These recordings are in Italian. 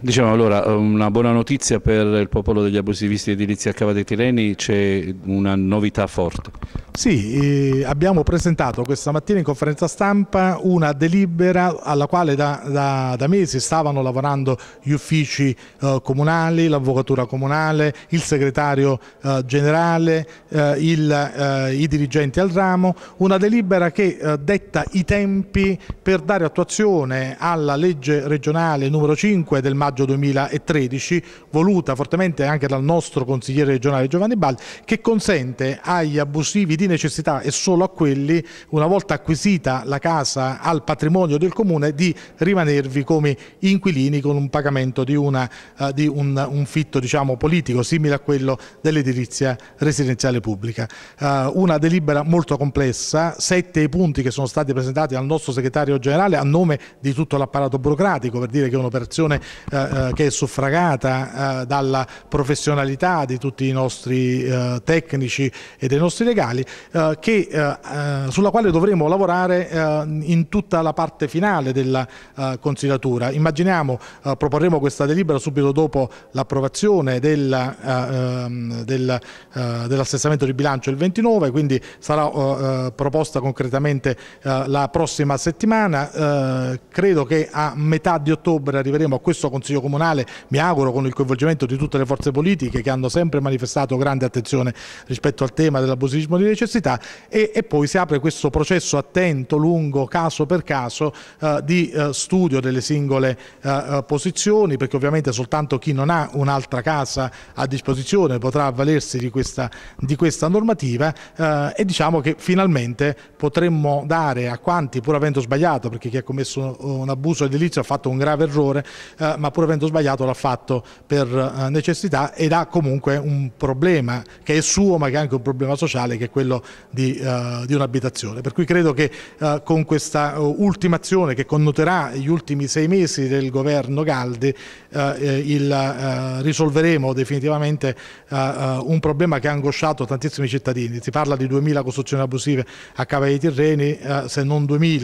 Diciamo allora, una buona notizia per il popolo degli abusivisti edilizi a Cava dei Tireni, c'è una novità forte. Sì, eh, abbiamo presentato questa mattina in conferenza stampa una delibera alla quale da, da, da mesi stavano lavorando gli uffici eh, comunali, l'avvocatura comunale, il segretario eh, generale, eh, il, eh, i dirigenti al ramo, una delibera che eh, detta i tempi per dare attuazione alla legge regionale numero 5 del maggio 2013, voluta fortemente anche dal nostro consigliere regionale Giovanni Baldi, che consente agli abusivi di necessità e solo a quelli, una volta acquisita la casa al patrimonio del comune, di rimanervi come inquilini con un pagamento di, una, uh, di un, un, fitto diciamo, politico simile a quello dell'edilizia residenziale pubblica. Uh, una delibera molto complessa, sette i punti che sono stati presentati al nostro segretario generale a nome di tutto l'apparato burocratico, per dire che è un'operazione uh, che è suffragata dalla professionalità di tutti i nostri tecnici e dei nostri legali eh, che, eh, eh, sulla quale dovremo lavorare eh, in tutta la parte finale della eh, consigliatura. Immaginiamo, eh, proporremo questa delibera subito dopo l'approvazione del, ehm, del, dell'assessamento di bilancio il 29, quindi sarà proposta concretamente la prossima settimana. credo che a metà di ottobre arriveremo a questo Consiglio Comunale, mi auguro con il coinvolgimento di tutte le forze politiche che hanno sempre manifestato grande attenzione rispetto al tema dell'abusivismo di recessione necessità e, e, poi si apre questo processo attento, lungo, caso per caso eh, di eh, studio delle singole eh, eh posizioni perché ovviamente soltanto chi non ha un'altra casa a disposizione potrà avvalersi di questa, di questa normativa eh, e diciamo che finalmente potremmo dare a quanti pur avendo sbagliato perché chi ha commesso un, un abuso edilizio ha fatto un grave errore eh, ma pur avendo sbagliato l'ha fatto per necessità ed ha comunque un problema che è suo ma che è anche un problema sociale che è quello quello di, uh, di un'abitazione. Per cui credo che uh, con questa eh, ultima azione che connoterà gli ultimi sei mesi del governo Galdi il, risolveremo definitivamente un problema che ha angosciato tantissimi cittadini. Si parla di 2.000 costruzioni abusive a Cava dei Tirreni, se non 2.000,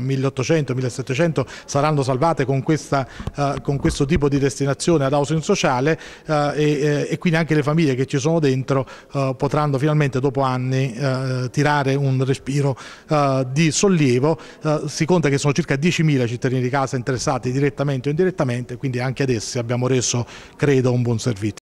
1.800, 1.700 saranno salvate con, questa, con questo tipo di destinazione ad housing sociale e, e quindi anche le famiglie che ci sono dentro potranno finalmente dopo anni anni eh, tirare un respiro eh, di sollievo, eh, si conta che sono circa 10.000 cittadini di casa interessati direttamente o indirettamente, quindi anche ad essi abbiamo reso credo un buon servizio.